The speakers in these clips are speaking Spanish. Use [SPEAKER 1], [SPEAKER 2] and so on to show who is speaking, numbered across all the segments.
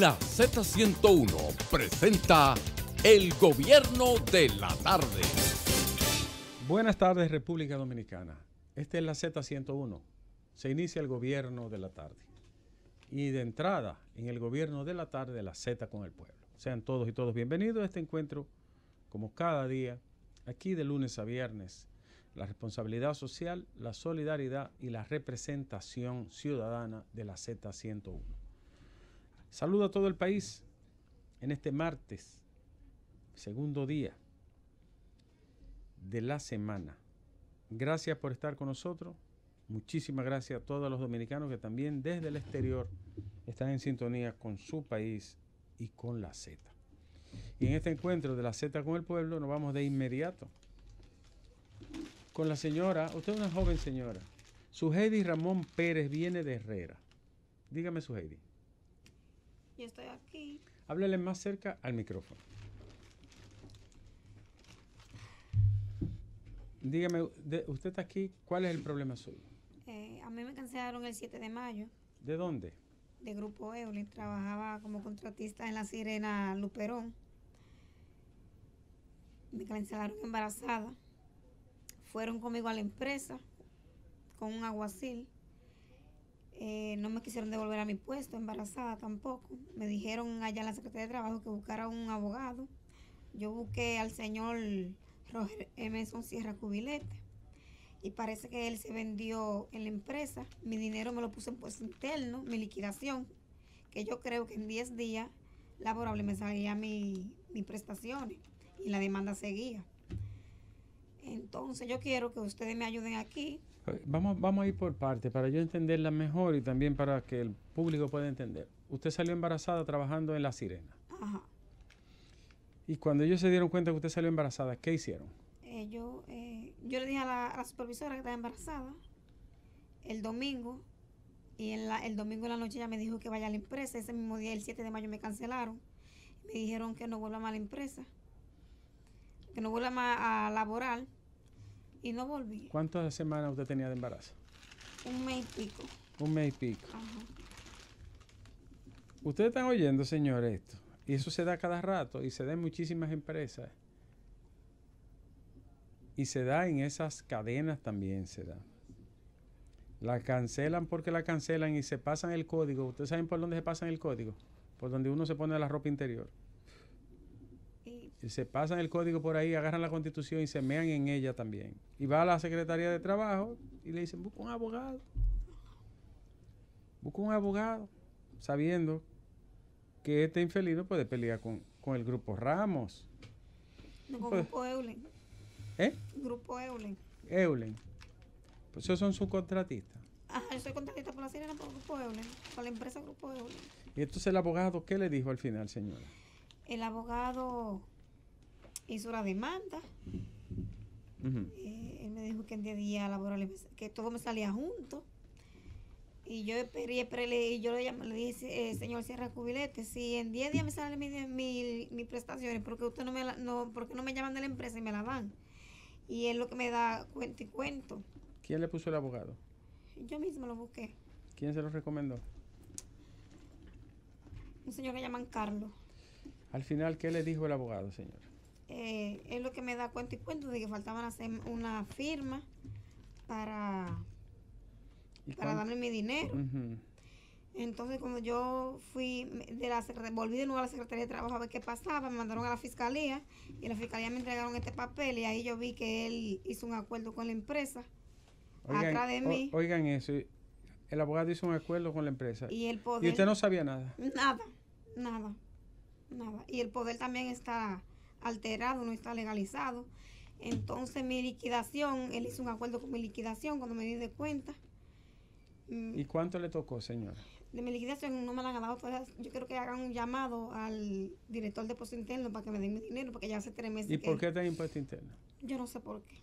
[SPEAKER 1] La Z101 presenta El
[SPEAKER 2] Gobierno de la Tarde. Buenas tardes República Dominicana. Esta es la Z101. Se inicia el Gobierno de la Tarde. Y de entrada, en el Gobierno de la Tarde, la Z con el pueblo. Sean todos y todos bienvenidos a este encuentro, como cada día, aquí de lunes a viernes. La responsabilidad social, la solidaridad y la representación ciudadana de la Z101. Saludo a todo el país en este martes, segundo día de la semana. Gracias por estar con nosotros. Muchísimas gracias a todos los dominicanos que también desde el exterior están en sintonía con su país y con la Z. Y en este encuentro de la Z con el pueblo nos vamos de inmediato con la señora, usted es una joven señora, su Heidi Ramón Pérez viene de Herrera. Dígame su Heidi.
[SPEAKER 3] Yo estoy aquí.
[SPEAKER 2] Háblele más cerca al micrófono. Dígame, usted está aquí, ¿cuál es el problema suyo?
[SPEAKER 3] Eh, a mí me cancelaron el 7 de mayo. ¿De dónde? De Grupo Euler. Trabajaba como contratista en la Sirena Luperón. Me cancelaron embarazada. Fueron conmigo a la empresa con un aguacil. Eh, no me quisieron devolver a mi puesto, embarazada tampoco. Me dijeron allá en la Secretaría de Trabajo que buscara un abogado. Yo busqué al señor Roger M. Sierra Cubilete y parece que él se vendió en la empresa. Mi dinero me lo puse en puesto interno, mi liquidación, que yo creo que en 10 días laborable me salía mi, mis prestaciones y la demanda seguía. Entonces yo quiero que ustedes me ayuden aquí
[SPEAKER 2] Vamos, vamos a ir por parte para yo entenderla mejor y también para que el público pueda entender. Usted salió embarazada trabajando en La Sirena. Ajá. Y cuando ellos se dieron cuenta que usted salió embarazada, ¿qué hicieron?
[SPEAKER 3] Eh, eh, yo, le dije a la, supervisora que estaba embarazada el domingo y en la, el domingo en la noche ella me dijo que vaya a la empresa. Ese mismo día, el 7 de mayo, me cancelaron. Me dijeron que no vuelva más a la empresa, que no vuelva a laborar y no volví.
[SPEAKER 2] ¿Cuántas semanas usted tenía de embarazo?
[SPEAKER 3] Un mes y pico.
[SPEAKER 2] Un mes y pico. Ustedes están oyendo, señores, esto. Y eso se da cada rato y se da en muchísimas empresas. Y se da en esas cadenas también, se da. La cancelan porque la cancelan y se pasan el código. ¿Ustedes saben por dónde se pasan el código? Por donde uno se pone la ropa interior se pasan el código por ahí, agarran la constitución y se mean en ella también. Y va a la Secretaría de Trabajo y le dicen, busca un abogado. Busca un abogado, sabiendo que este infeliz no puede pelear con, el grupo Ramos. con pues, grupo Eulen. ¿Eh?
[SPEAKER 3] Grupo Eulen.
[SPEAKER 2] Eulen. Pues esos son contratistas.
[SPEAKER 3] Ajá, ah, yo soy contratista por la sirena por el Grupo Eulen, por la empresa Grupo Eulen.
[SPEAKER 2] Y entonces el abogado, ¿qué le dijo al final, señora?
[SPEAKER 3] El abogado hizo la demanda. Eh, él me dijo que en 10 días laboral que todo me salía junto. Y yo esperé, yo le, llamé, le dije, eh, señor Sierra Cubilete, si en 10 días me salen mis prestaciones, porque usted no me no, porque no me llaman de la empresa y me la dan? Y es lo que me da cuento y cuento.
[SPEAKER 2] ¿Quién le puso el abogado?
[SPEAKER 3] Yo mismo lo busqué.
[SPEAKER 2] ¿Quién se lo recomendó?
[SPEAKER 3] Un señor que llaman Carlos.
[SPEAKER 2] Al final, ¿qué le dijo el abogado, señor?
[SPEAKER 3] Eh, es lo que me da cuenta y cuento de que faltaban hacer una firma para, para darme mi dinero. Entonces, cuando yo fui de la volví de nuevo a la Secretaría de Trabajo a ver qué pasaba, me mandaron a la fiscalía y la fiscalía me entregaron este papel y ahí yo vi que él hizo un acuerdo con la empresa oigan, atrás de mí.
[SPEAKER 2] oigan eso, el abogado hizo un acuerdo con la empresa. Y Y usted no sabía nada.
[SPEAKER 3] Nada, nada, nada. Y el poder también está alterado, no está legalizado. Entonces mi liquidación, él hizo un acuerdo con mi liquidación cuando me di de cuenta. Mm. ¿Y
[SPEAKER 2] cuánto le tocó, señora?
[SPEAKER 3] De mi liquidación no me la han dado todavía. Yo creo que hagan un llamado al director de impuesto interno para que me den mi dinero, porque ya hace tres meses. ¿Y por qué
[SPEAKER 2] te impuesto interno?
[SPEAKER 3] Yo no sé por qué.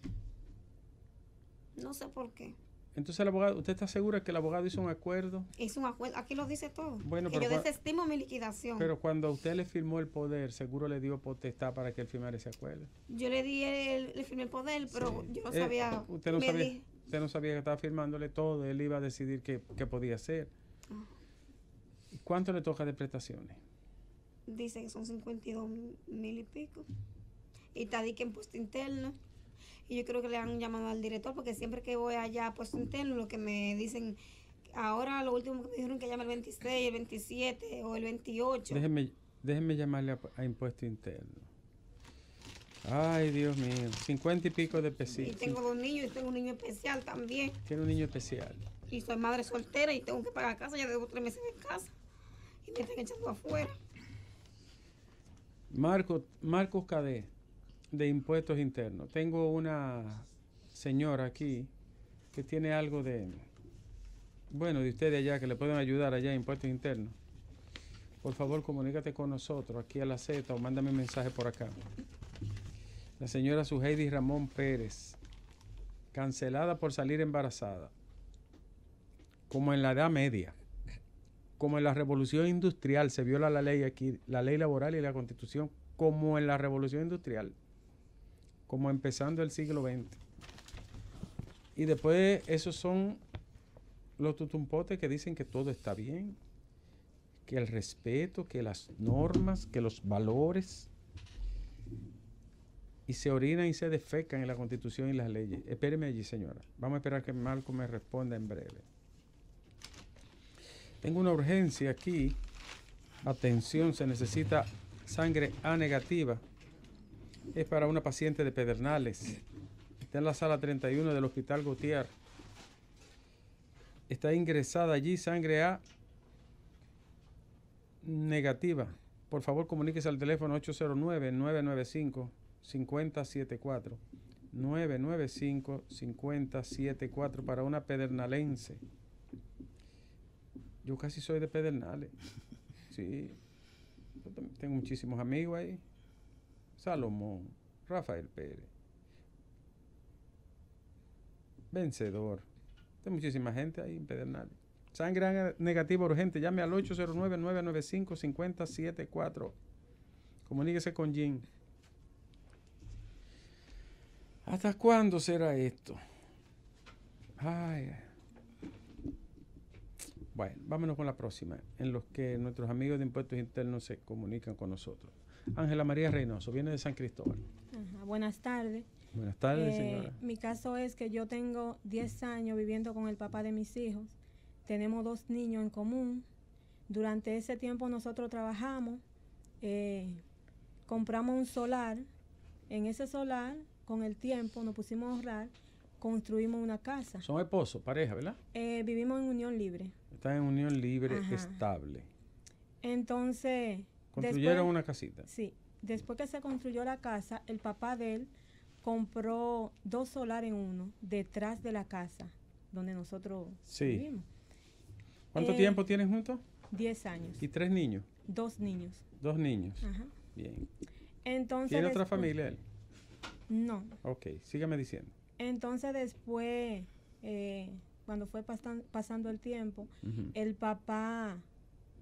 [SPEAKER 3] No sé por qué.
[SPEAKER 2] Entonces el abogado, ¿usted está segura que el abogado hizo un acuerdo?
[SPEAKER 3] Hizo un acuerdo, aquí lo dice todo.
[SPEAKER 2] Bueno, yo desestimo
[SPEAKER 3] mi liquidación. Pero
[SPEAKER 2] cuando usted le firmó el poder, seguro le dio potestad para que él firmara ese acuerdo.
[SPEAKER 3] Yo le di el, firmé el poder, pero yo no eh, sabía. usted no
[SPEAKER 2] sabía, que estaba firmándole todo, él iba a decidir qué, podía hacer. Ah. ¿Cuánto le toca de prestaciones?
[SPEAKER 3] Dice que son 52 mil y pico. Y está que impuesto interno. Y yo creo que le han llamado al director porque siempre que voy allá a impuesto interno, lo que me dicen ahora, lo último que me dijeron que llame el 26, el 27 o el 28.
[SPEAKER 2] Déjenme llamarle a, impuesto interno. Ay, Dios mío, 50 y pico de pesitos. Y tengo
[SPEAKER 3] dos niños y tengo un niño especial también.
[SPEAKER 2] Tiene un niño especial.
[SPEAKER 3] Y soy madre soltera y tengo que pagar casa, ya debo tres meses en casa. Y me están echando afuera.
[SPEAKER 2] Marco, Marcos cadet de impuestos internos. Tengo una señora aquí que tiene algo de, bueno, de ustedes allá que le pueden ayudar allá en impuestos internos. Por favor, comunícate con nosotros aquí a la Z o mándame un mensaje por acá. La señora Suheidi Ramón Pérez, cancelada por salir embarazada, como en la Edad Media, como en la Revolución Industrial, se viola la ley aquí, la ley laboral y la Constitución, como en la Revolución Industrial como empezando el siglo XX. Y después esos son los tutumpotes que dicen que todo está bien, que el respeto, que las normas, que los valores, y se orinan y se defecan en la constitución y las leyes. Espéreme allí, señora. Vamos a esperar que Marco me responda en breve. Tengo una urgencia aquí. Atención, se necesita sangre A negativa es para una paciente de Pedernales. Está en la sala 31 del Hospital Gautier. Está ingresada allí sangre A negativa. Por favor, comuníquese al teléfono 809-995-5074. 995-5074 para una pedernalense. Yo casi soy de Pedernales. Sí. tengo muchísimos amigos ahí. Salomón, Rafael Pérez, Vencedor. Hay muchísima gente ahí en Pedernales. Sangre negativa urgente, llame al 809 995 574 Comuníquese con Jim. ¿Hasta cuándo será esto? Ay. Bueno, vámonos con la próxima, en los que nuestros amigos de impuestos internos se comunican con nosotros. Ángela María Reynoso, viene de San Cristóbal.
[SPEAKER 4] buenas tardes.
[SPEAKER 2] Buenas tardes, eh, señora.
[SPEAKER 4] Mi caso es que yo tengo 10 años viviendo con el papá de mis hijos. Tenemos dos niños en común. Durante ese tiempo nosotros trabajamos, eh, compramos un solar. En ese solar, con el tiempo, nos pusimos a ahorrar, construimos una casa.
[SPEAKER 2] Son esposos, pareja, ¿verdad?
[SPEAKER 4] Eh, vivimos en unión libre.
[SPEAKER 2] Están en unión libre estable.
[SPEAKER 4] Entonces, Construyeron una casita. Sí. Después que se construyó la casa, el papá de él compró dos solares en uno, detrás de la casa, donde nosotros sí. vivimos. ¿Cuánto eh, tiempo tienen juntos? Diez años. ¿Y tres niños? Dos niños.
[SPEAKER 2] Dos niños. Ajá. Bien.
[SPEAKER 4] Entonces, ¿Tiene otra familia él? No.
[SPEAKER 2] Ok, sígame diciendo.
[SPEAKER 4] Entonces después, eh, cuando fue pasando el tiempo, el papá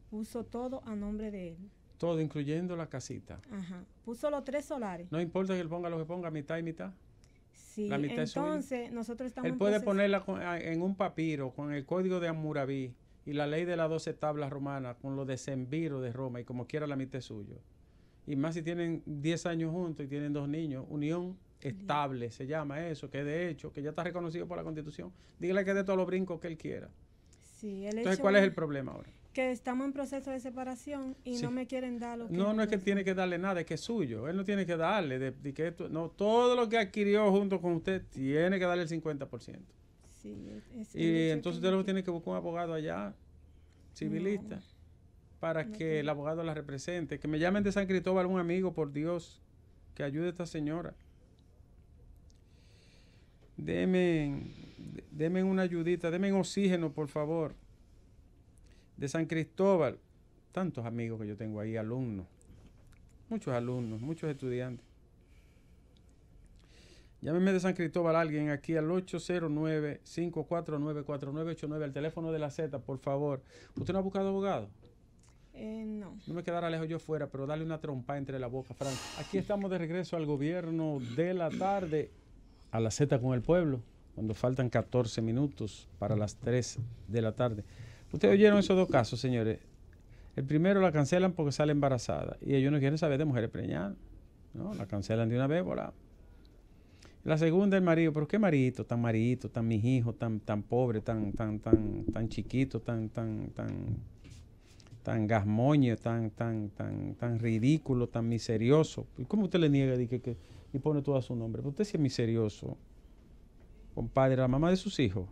[SPEAKER 4] puso todo a nombre de él.
[SPEAKER 2] Todo, incluyendo la casita.
[SPEAKER 4] Ajá. Puso los tres solares.
[SPEAKER 2] No importa que él ponga lo que ponga, mitad y mitad.
[SPEAKER 4] Sí, la mitad entonces nosotros estamos... Él puede ponerla
[SPEAKER 2] ah, en un papiro con el código de Hammurabi y la ley de las doce tablas romanas con los decemviros de Roma y como quiera la mitad es suyo. Y más si tienen 10 años juntos y tienen dos niños, unión estable se llama eso, que de hecho, que ya está reconocido por la Constitución. Dígale que dé todos los brincos que él quiera.
[SPEAKER 4] Sí, el Entonces, ¿cuál es el problema ahora? que estamos en proceso de separación y no me quieren dar lo No, no
[SPEAKER 2] es que tiene que darle nada, es que es suyo. Él no tiene que darle. De, no, todo lo que adquirió junto con usted tiene que darle el 50%.
[SPEAKER 4] y entonces usted
[SPEAKER 2] lo tiene que buscar un abogado allá, civilista, para que el abogado la represente. Que me llamen de San Cristóbal un amigo, por Dios, que ayude a esta señora. Deme, deme una ayudita, deme oxígeno, por favor de San Cristóbal, tantos amigos que yo tengo ahí, alumnos, muchos alumnos, muchos estudiantes. Llámeme de San Cristóbal alguien aquí al 809-549-4989 al teléfono de la Z, por favor. ¿Usted no ha buscado abogado?
[SPEAKER 4] Eh, no.
[SPEAKER 2] No me quedara lejos yo fuera, pero dale una trompa entre la boca, Frank. Aquí estamos de regreso al gobierno de la tarde, a la Z con el pueblo, cuando faltan 14 minutos para las 3 de la tarde. Ustedes oyeron esos dos casos, señores. El primero la cancelan porque sale embarazada y ellos no quieren saber de mujeres preñadas. ¿no? La cancelan de una vez, La segunda, el marido. ¿Pero qué marito? Tan marito, tan hijos, tan, tan pobre, tan, tan, tan, tan chiquito, tan, tan, tan, tan gasmoño, tan, tan, tan, tan ridículo, tan miserioso. cómo usted le niega que, y pone todo a su nombre? usted sí es miserioso. Compadre, la mamá de sus hijos.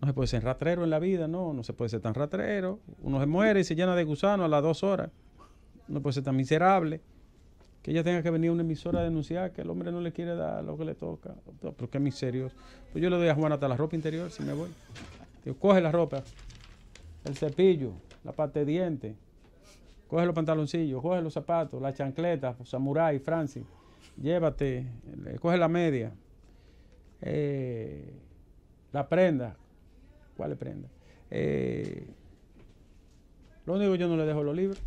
[SPEAKER 2] No se puede ser ratrero en la vida, no, no se puede ser tan ratrero. Uno se muere y se llena de gusano a las dos horas. No puede ser tan miserable. Que ella tenga que venir a una emisora a denunciar que el hombre no le quiere dar lo que le toca. Pero qué miserios. Pues yo le doy a Juan hasta la ropa interior si me voy. coge la ropa, el cepillo, la parte de dientes, coge los pantaloncillos, coge los zapatos, la chancleta, samurai, Francis, llévate, eh, coge la media, eh, la prenda, le prenda? Eh, lo único yo no le dejo los libros.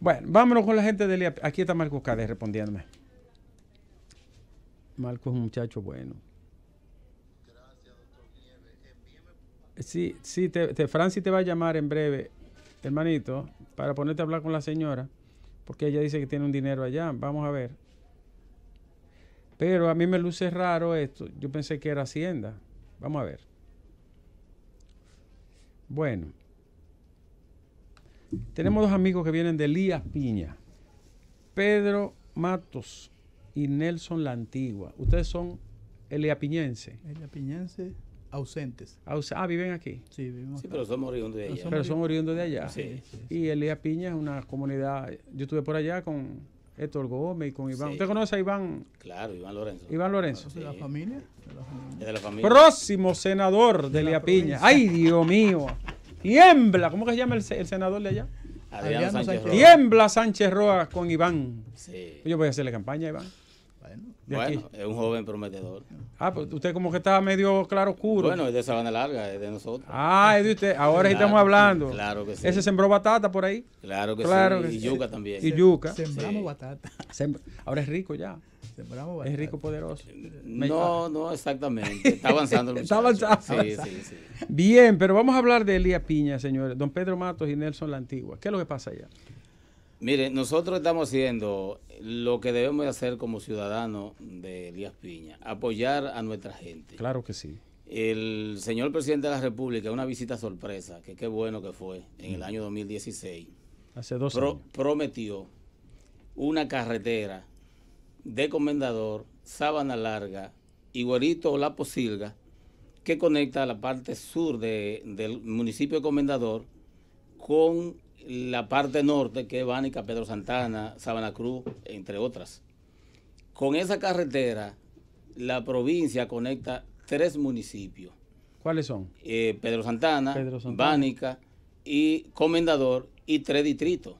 [SPEAKER 2] Bueno, vámonos con la gente del IAP. Aquí está Marcos Cade respondiéndome. Marcos es un muchacho bueno. Gracias, doctor Nieves. Sí, sí, Francis te va a llamar en breve, hermanito, para ponerte a hablar con la señora, porque ella dice que tiene un dinero allá. Vamos a ver. Pero a mí me luce raro esto. Yo pensé que era Hacienda. Vamos a ver. Bueno, tenemos dos amigos que vienen de Elías Piña, Pedro Matos y Nelson La Antigua. Ustedes son Elías Piñense ausentes. ah, viven aquí. Sí, vivimos pero somos oriundos de allá. Pero son oriundos de allá. sí. Y Elías Piña es una comunidad. Yo estuve por allá con Héctor Gómez con Iván. ¿Usted conoce a Iván?
[SPEAKER 5] Claro, Iván Lorenzo.
[SPEAKER 2] Iván Lorenzo. ¿De la familia? De De la familia. Próximo senador de, Liapiña. Piña. Ay, Dios mío. Tiembla. ¿Cómo que se llama el, senador de allá? Adriano Sánchez Tiembla Sánchez Roa con Iván. Sí. Yo voy a hacerle campaña Iván bueno,
[SPEAKER 5] es un joven prometedor.
[SPEAKER 2] Ah, pues usted como que estaba medio claro oscuro. Bueno, es de
[SPEAKER 5] Sabana Larga, es de nosotros. Ah, es de usted. Ahora sí estamos hablando. Claro que sí. Ese
[SPEAKER 2] sembró batata por ahí. Claro que sí. y yuca también. Y yuca. Sembramos batata. Ahora es rico ya. Sembramos batata. Es rico poderoso. No,
[SPEAKER 5] ah. no, exactamente. Está avanzando. Está avanzando. Sí, sí, sí. Bien, pero
[SPEAKER 2] vamos a hablar de Elías Piña, señores. Don Pedro Matos y Nelson La Antigua. ¿Qué es lo que pasa allá?
[SPEAKER 5] Mire, nosotros estamos haciendo lo que debemos hacer como ciudadanos de Elías Piña, apoyar a nuestra gente. Claro que sí. El señor presidente de la República, una visita sorpresa, que qué bueno que fue, en el mm. año 2016.
[SPEAKER 2] Hace dos años.
[SPEAKER 5] Prometió una carretera de Comendador, Sabana Larga, Iguerito La Posilga, que conecta la parte sur del municipio de Comendador con la parte norte, que es Bánica, Pedro Santana, Sabana Cruz, entre otras. Con esa carretera, la provincia conecta tres municipios. ¿Cuáles son? Eh, Pedro Santana, Bánica y Comendador y tres distritos,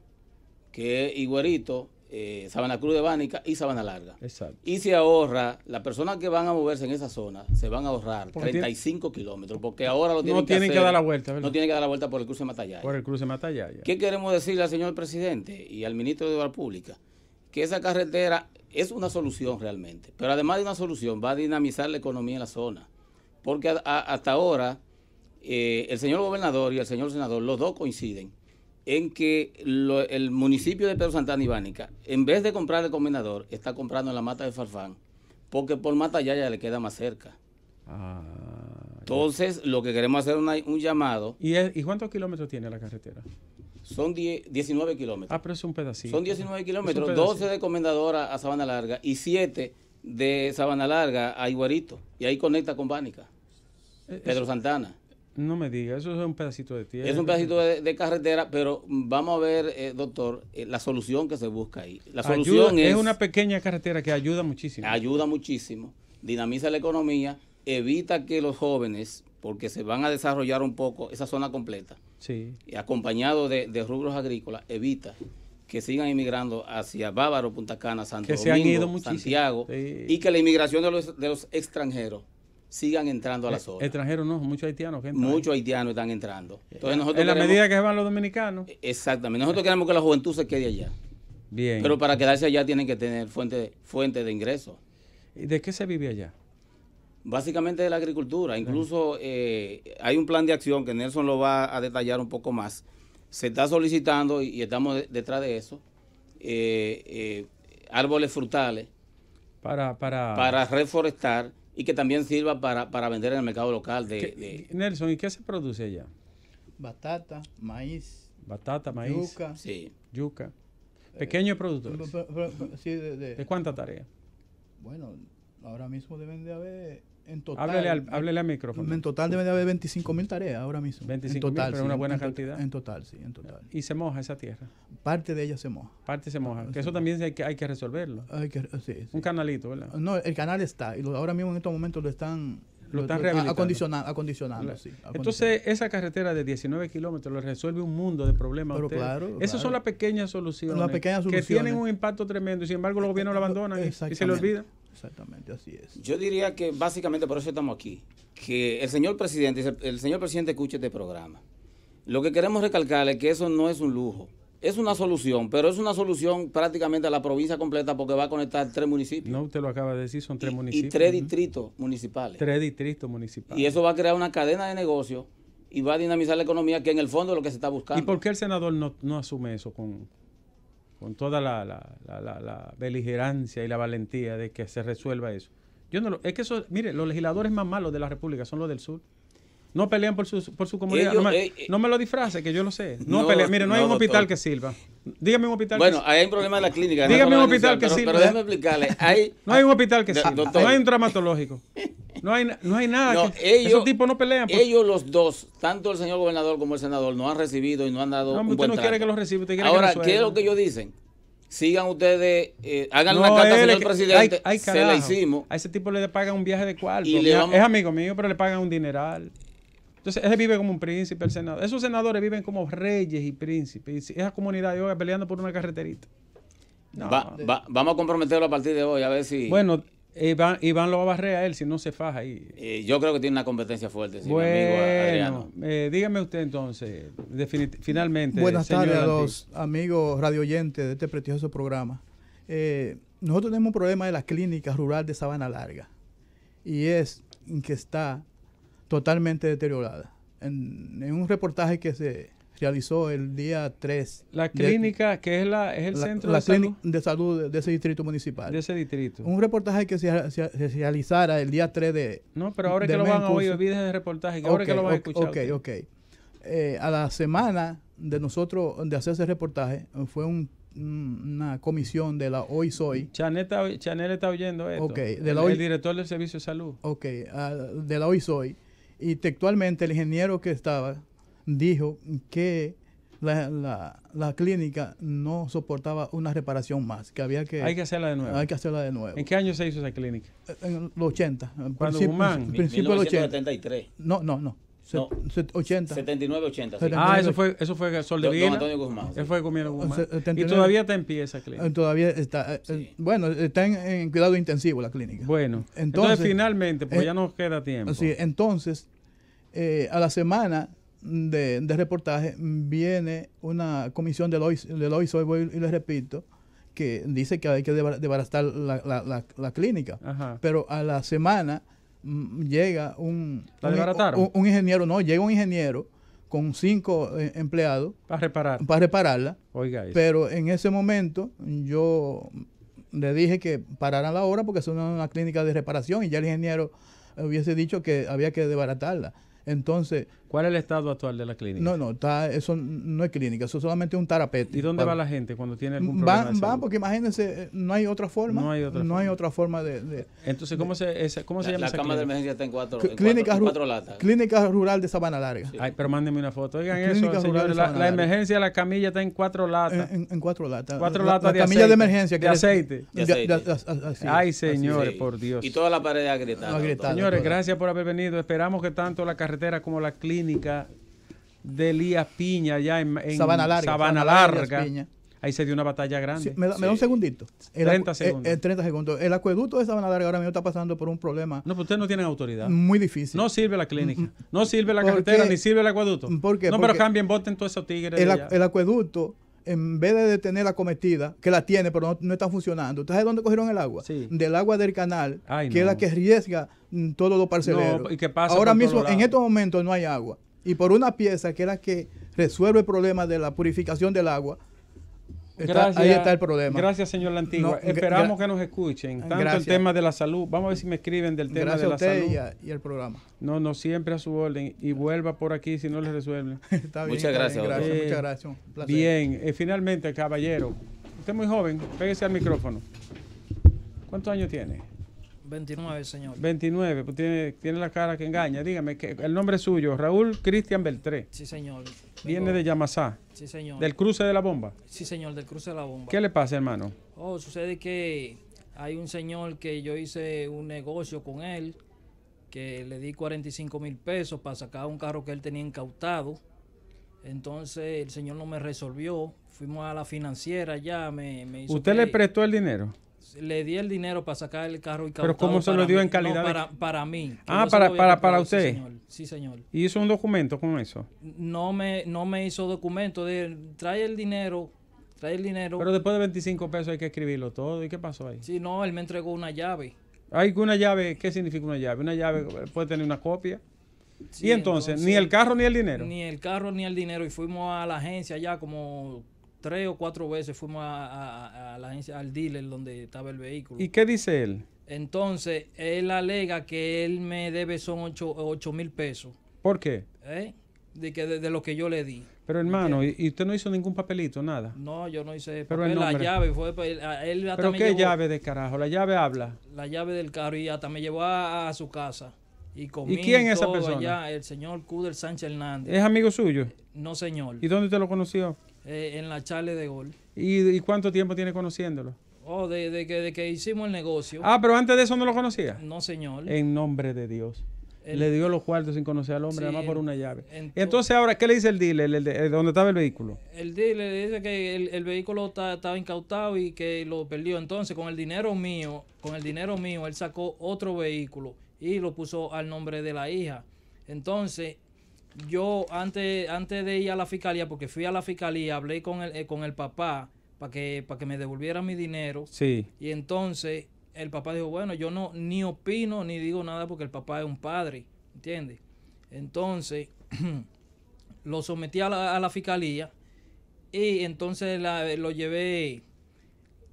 [SPEAKER 5] que es Iguerito, eh, Sabana Cruz de Bánica y Sabana Larga. Exacto. Y se ahorra, las personas que van a moverse en esa zona se van a ahorrar 35 kilómetros, porque ahora lo tienen, no tienen que dar la vuelta. ¿verdad? No tienen que dar la vuelta por el cruce de Matallaya. Por
[SPEAKER 2] el cruce de Matallaya.
[SPEAKER 5] ¿Qué queremos decirle al señor presidente y al ministro de Obras Públicas? Que esa carretera es una solución realmente, pero además de una solución, va a dinamizar la economía en la zona, porque hasta ahora eh, el señor gobernador y el señor senador, los dos coinciden en que el municipio de Pedro Santana y Bánica, en vez de comprar el Comendador, está comprando la mata de Farfán, porque por mata ya, le queda más cerca. Ah, Entonces, lo que queremos hacer es un llamado. ¿Y,
[SPEAKER 2] ¿Y cuántos kilómetros tiene la carretera?
[SPEAKER 5] Son 19 kilómetros. Ah, pero es un pedacito. Son 19 kilómetros, 12 de Comendador a Sabana Larga y 7 de Sabana Larga a Iguarito. Y ahí conecta con Bánica, eh, Pedro Santana.
[SPEAKER 2] No me diga, eso es un pedacito de tierra. Es un pedacito
[SPEAKER 5] de, carretera, pero vamos a ver, eh, doctor, eh, la solución que se busca ahí. La solución es, una
[SPEAKER 2] pequeña carretera que ayuda muchísimo. Ayuda
[SPEAKER 5] muchísimo, dinamiza la economía, evita que los jóvenes, porque se van a desarrollar un poco esa zona completa, sí. y acompañado de, rubros agrícolas, evita que sigan inmigrando hacia Bávaro, Punta Cana, Santo Domingo, Santiago, y que la inmigración de los, de los extranjeros sigan entrando a la eh, zona.
[SPEAKER 2] Extranjeros no, muchos haitianos. muchos
[SPEAKER 5] haitianos están entrando. Entonces en la medida que van los dominicanos. Eh, exactamente. Nosotros queremos que la juventud se quede allá. Bien. Pero para quedarse allá tienen que tener fuente, fuente de ingresos. ¿Y
[SPEAKER 2] de qué se vive allá?
[SPEAKER 5] Básicamente de la agricultura. Incluso eh, hay un plan de acción que Nelson lo va a detallar un poco más. Se está solicitando y, estamos detrás de eso. árboles frutales.
[SPEAKER 2] Para, para... para
[SPEAKER 5] reforestar y que también sirva para, vender en el mercado local. De,
[SPEAKER 2] Nelson, ¿y qué se produce allá?
[SPEAKER 1] Batata, maíz.
[SPEAKER 2] Batata, maíz. Yuca. Sí. Yuca. Eh, Pequeños
[SPEAKER 1] de, de,
[SPEAKER 2] cuánta tarea?
[SPEAKER 1] Bueno, ahora mismo deben de haber en total, háblele
[SPEAKER 2] al, micrófono. En
[SPEAKER 1] total debe de haber 25 mil tareas ahora mismo. 25 mil, pero una buena cantidad. En
[SPEAKER 2] total, sí, en total.
[SPEAKER 1] ¿Y se moja esa tierra? Parte de ella se moja.
[SPEAKER 2] Parte se moja. que eso también hay que, hay que resolverlo.
[SPEAKER 1] Un canalito, ¿verdad? No, el canal está. Y ahora mismo en estos momentos lo están... Lo, están Acondicionando,
[SPEAKER 2] Entonces, esa carretera de 19 kilómetros le resuelve un
[SPEAKER 5] mundo de problemas Pero Claro, Esas son las pequeñas soluciones. Las pequeñas soluciones. Que tienen un
[SPEAKER 2] impacto tremendo y sin embargo los gobiernos lo eh, abandonan y, se le olvida.
[SPEAKER 5] Exactamente, así es. Yo diría que básicamente por eso estamos aquí, que el señor presidente, el señor presidente escuche este programa. Lo que queremos recalcar es que eso no es un lujo, es una solución, pero es una solución prácticamente a la provincia completa porque va a conectar tres municipios.
[SPEAKER 2] No, usted lo acaba de decir, son tres municipios. Y tres distritos municipales. Tres distritos municipales.
[SPEAKER 5] Y eso va a crear una cadena de negocios y va a dinamizar la economía, que en el fondo es lo que se está buscando. ¿Y por
[SPEAKER 2] qué el senador no asume eso con, con toda la, la, la, la, beligerancia y la valentía de que se resuelva eso. Yo no es que eso, mire, los legisladores más malos de la República son los del sur. No pelean por su, por su comunidad. Eh, eh, no, me, lo disfrace, que yo lo sé. No, pelean. Mire, no, hay un hospital que sirva. Dígame un hospital. Bueno, hay un problema en la clínica. Dígame un hospital que sirva. Pero, déjame
[SPEAKER 5] explicarle. Hay, no hay un hospital que sirva. No hay un
[SPEAKER 2] traumatológico.
[SPEAKER 5] No hay, no hay nada. ellos, esos tipos no pelean. Pues. Ellos los dos, tanto el señor gobernador como el senador, no han recibido y no han dado. No, no quiere que los reciba. Ahora, ¿qué es lo que ellos dicen? Sigan ustedes, eh, hagan una carta, al presidente. se la hicimos.
[SPEAKER 2] A ese tipo le pagan un viaje de cuarto. Es amigo mío, pero le pagan un dineral. Entonces, él vive como un príncipe, el senador. Esos senadores viven como reyes y príncipes. esa comunidad de hoy peleando por una carreterita.
[SPEAKER 5] vamos a comprometerlo a partir de hoy, a ver si. Bueno, Iván, Iván, lo va a barrer a él si no se faja ahí. Eh, yo creo que tiene una competencia fuerte. mi amigo Adriano.
[SPEAKER 2] Eh, dígame usted entonces, finalmente. Buenas tardes a los
[SPEAKER 1] amigos radioyentes de este prestigioso programa. Eh, nosotros tenemos un problema de la clínica rural de Sabana Larga y es que está totalmente deteriorada. en un reportaje que se realizó el día 3. La clínica,
[SPEAKER 2] que es, la, el centro de, salud.
[SPEAKER 1] de salud de ese distrito municipal. De ese distrito. Un reportaje que se, realizara el día 3 de... No, pero ahora que lo van a oír, olvídense del reportaje, ahora que lo van a escuchar. Ok, ok. Eh, a la semana de nosotros, de hacer ese reportaje, fue una comisión de la Hoy Soy.
[SPEAKER 2] Chanel está, Chanel está oyendo esto. Okay, de el, director del Servicio de Salud. Ok, de
[SPEAKER 1] la Hoy Soy. Y textualmente el ingeniero que estaba dijo que la, la, clínica no soportaba una reparación más, que había que... Hay que hacerla
[SPEAKER 2] de nuevo. Hay que hacerla de nuevo. ¿En qué año se hizo esa clínica? En
[SPEAKER 1] los 80. Cuando Guzmán. principio 1973. No, no, no. No. 80. 79, 80. Ah, eso fue, eso fue de
[SPEAKER 2] Don, Don Antonio Guzmán. Eso fue ah, Guzmán. Y todavía está en pie esa clínica. Eh,
[SPEAKER 1] todavía está. Eh, eh, bueno, está en, cuidado intensivo la clínica. Bueno. Entonces, finalmente, pues ya
[SPEAKER 2] nos queda tiempo. Sí,
[SPEAKER 1] entonces, a la semana de, reportaje viene una comisión de Lois, de y les repito, que dice que hay que debaratar la, la, la, clínica. Pero a la semana mm, llega un, un, ingeniero, no, llega un ingeniero con cinco eh, empleados. Para reparar. Para repararla. Oiga Pero en ese momento yo le dije que pararan la obra porque es una, clínica de reparación y ya el ingeniero hubiese dicho que había que debaratarla Entonces, ¿Cuál es el estado
[SPEAKER 2] actual de la clínica?
[SPEAKER 1] No, no, está, eso no
[SPEAKER 2] es clínica, eso es solamente un tarapete. ¿Y dónde va la gente cuando tiene algún problema? Van, van
[SPEAKER 1] porque imagínense, eh, no hay otra forma. No hay otra, forma. de,
[SPEAKER 2] Entonces, ¿cómo, se, cómo se llama? La cama de emergencia está en cuatro, clínica, cuatro, latas. Clínica Rural de Sabana Larga. Ay, pero mándenme una foto. Oigan eso, señores, la, la, emergencia, la camilla está en cuatro latas. En, cuatro latas. Cuatro la, latas de camilla de emergencia. de aceite.
[SPEAKER 5] Ay, señores, por Dios. Y toda la pared agrietada. Señores, gracias
[SPEAKER 2] por haber venido. Esperamos que tanto la carretera como la clínica clínica de Elías Piña, ya en, Sabana Larga. Ahí se dio una batalla grande. me, da,
[SPEAKER 1] un segundito. El, 30 eh, eh, segundos. El, acueducto de Sabana Larga ahora mismo está pasando por un problema.
[SPEAKER 2] No, pero ustedes no tienen autoridad. Muy difícil. No sirve la clínica, no sirve la carretera, ni sirve el acueducto. ¿Por No, pero cambien, voten todos esos tigres. El, el
[SPEAKER 1] acueducto en vez de detener la cometida, que la tiene, pero no, está funcionando. de dónde cogieron el agua? Sí. Del agua del canal, que es la que riesga mm, todos los parceleros. ¿y qué pasa Ahora mismo, en estos momentos no hay agua. Y por una pieza que es la que resuelve el problema de la purificación del agua,
[SPEAKER 2] ahí está el problema. Gracias, señor Lantigua. Esperamos que nos escuchen, tanto el tema de la salud. Vamos a ver si me escriben del tema de la salud. Y, el programa. No, no, siempre a su orden. Y vuelva por aquí si no le resuelven. está bien, muchas gracias. Bien, muchas gracias. Bien, eh, finalmente, caballero. Usted es muy joven, pégese al micrófono. ¿Cuántos años tiene?
[SPEAKER 6] 29, señor.
[SPEAKER 2] 29, pues tiene, tiene la cara que engaña. Dígame, que el nombre es suyo, Raúl Cristian Beltré. Sí, señor. Viene de Yamasá.
[SPEAKER 6] Sí, señor. ¿Del cruce de la bomba? Sí, señor, del cruce de la bomba. ¿Qué le pasa, hermano? Oh, sucede que hay un señor que yo hice un negocio con él, que le di 45 mil pesos para sacar un carro que él tenía incautado. Entonces el señor no me resolvió. Fuimos a la financiera ya, me, ¿Usted le prestó el dinero? le di el dinero para sacar el carro y Pero ¿cómo se lo dio en calidad? para, para mí. Ah, para, usted. Sí señor.
[SPEAKER 2] ¿Y hizo un documento con eso?
[SPEAKER 6] No me, no me hizo documento. De, trae el dinero, trae el dinero. Pero después de 25 pesos hay que escribirlo todo. ¿Y qué pasó ahí? Sí, no, él me entregó una llave.
[SPEAKER 2] ¿Hay una llave? ¿Qué significa una llave? Una llave puede tener una copia. y entonces, ni el carro ni el dinero. Ni
[SPEAKER 6] el carro ni el dinero. Y fuimos a la agencia allá como tres o cuatro veces fuimos a, la agencia, al dealer donde estaba el vehículo. ¿Y qué dice él? Entonces, él alega que él me debe son 8 mil pesos. ¿Por qué? ¿Eh? De, que, de, lo que yo le di.
[SPEAKER 2] Pero hermano, ¿y, usted no hizo ningún papelito, nada? No,
[SPEAKER 6] yo no hice Pero la llave fue... Pues, ¿Pero qué llave
[SPEAKER 2] de carajo? ¿La llave habla?
[SPEAKER 6] La llave del carro y hasta me llevó a, su casa. Y, quién es esa persona? el señor Cudel Sánchez Hernández. ¿Es amigo suyo? No, señor. ¿Y
[SPEAKER 2] dónde usted lo conoció?
[SPEAKER 6] Eh, en la charla de gol.
[SPEAKER 2] ¿Y, ¿Y, cuánto tiempo tiene conociéndolo?
[SPEAKER 6] Oh, desde que, de, que, hicimos el negocio. Ah, pero antes de eso no lo conocía. No, señor. En
[SPEAKER 2] nombre de Dios. le dio los cuartos sin conocer al hombre, nada más por una llave. Entonces, ahora, ¿qué le dice el dealer el, donde estaba el vehículo?
[SPEAKER 6] El dealer le dice que el, vehículo estaba incautado y que lo perdió. Entonces, con el dinero mío, con el dinero mío, él sacó otro vehículo y lo puso al nombre de la hija. Entonces, yo antes, antes de ir a la fiscalía, porque fui a la fiscalía, hablé con el, eh, con el papá para que, para que me devolviera mi dinero. Sí. Y entonces el papá dijo, bueno, yo no ni opino ni digo nada porque el papá es un padre, ¿entiendes? Entonces lo sometí a la, fiscalía y entonces lo llevé,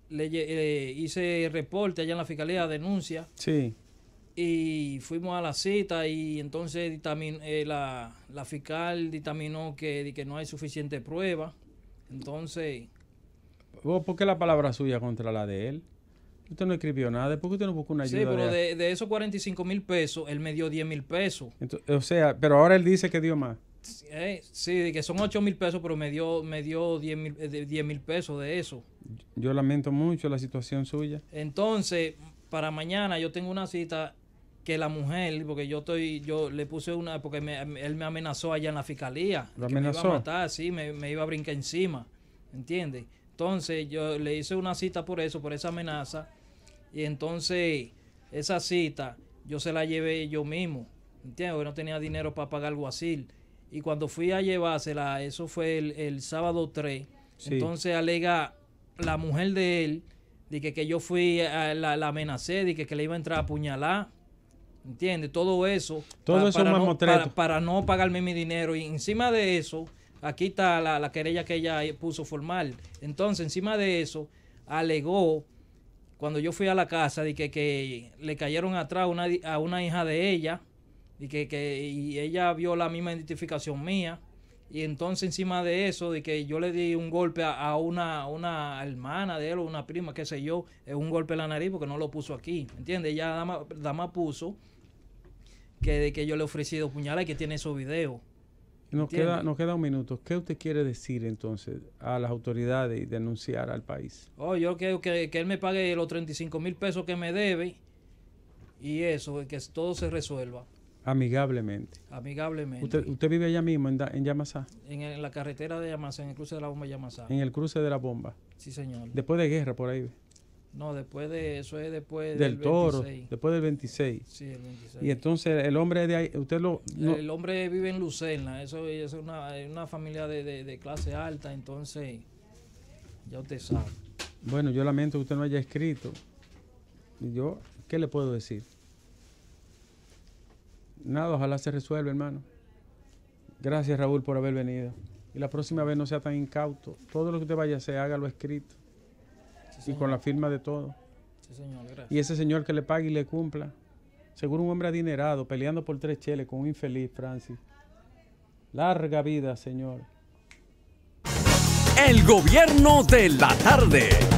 [SPEAKER 6] le, eh, hice reporte allá en la fiscalía, denuncia. Sí y fuimos a la cita y entonces eh, la, fiscal dictaminó que, que no hay suficiente prueba. Entonces...
[SPEAKER 2] ¿Por qué la palabra suya contra la de él? Usted no escribió nada, ¿por qué usted no buscó una ayuda? Sí, pero
[SPEAKER 6] de, de esos 45 mil pesos, él me dio 10 mil pesos.
[SPEAKER 2] o sea, pero ahora él dice que dio más.
[SPEAKER 6] Eh, sí sí, que son 8 mil pesos, pero me dio, me 10 eh, mil pesos de eso.
[SPEAKER 2] Yo lamento mucho la situación suya.
[SPEAKER 6] Entonces, para mañana yo tengo una cita que la mujer, porque yo estoy, yo le puse una, porque él me amenazó allá en la fiscalía. me iba a matar, sí, me, iba a brincar encima, ¿entiendes? Entonces yo le hice una cita por eso, por esa amenaza, y entonces esa cita yo se la llevé yo mismo, ¿entiendes? Porque no tenía dinero para pagar alguacil. Y cuando fui a llevársela, eso fue el, sábado 3, entonces alega la mujer de él, de que, que yo fui, a, eh, la, la, amenacé, de que, que le iba a entrar a apuñalar ¿Entiendes? Todo eso. para, no, para, no pagarme mi dinero. Y encima de eso, aquí está la, querella que ella puso formal. Entonces, encima de eso, alegó cuando yo fui a la casa de que, que le cayeron atrás una, a una hija de ella y que, que y ella vio la misma identificación mía y entonces encima de eso de que yo le di un golpe a, una, una hermana de él o una prima qué sé yo eh, un golpe en la nariz porque no lo puso aquí entiende ella dama, dama puso que de que yo le he ofrecido puñalar y que tiene esos videos. Nos queda,
[SPEAKER 2] nos queda un minuto. ¿Qué usted quiere decir entonces a las autoridades y denunciar al país?
[SPEAKER 6] Oh, yo quiero que, él me pague los 35 mil pesos que me debe y eso, que todo se resuelva.
[SPEAKER 2] Amigablemente.
[SPEAKER 6] Amigablemente.
[SPEAKER 2] ¿Usted, vive allá mismo, en, en Yamasá?
[SPEAKER 6] En, la carretera de Yamasá, en el cruce de la bomba Yamasá. En
[SPEAKER 2] el cruce de la bomba. Sí, señor. Después de guerra, por ahí.
[SPEAKER 6] No, después de eso es después del, toro, después del 26. Sí, el 26. Y
[SPEAKER 2] entonces el hombre de ahí, usted lo... El
[SPEAKER 6] hombre vive en Lucerna, eso, es una, familia de, de, clase alta, entonces ya usted sabe.
[SPEAKER 2] Bueno, yo lamento que usted no haya escrito. y Yo, ¿qué le puedo decir? Nada, ojalá se resuelva, hermano. Gracias, Raúl, por haber venido. Y la próxima vez no sea tan incauto. Todo lo que usted vaya a hacer, hágalo escrito y con la firma de todo.
[SPEAKER 6] Sí, señor, gracias. Y ese
[SPEAKER 2] señor que le pague y le cumpla. Seguro un hombre adinerado peleando por tres cheles con un infeliz Francis. Larga vida, señor.
[SPEAKER 5] El gobierno de la tarde.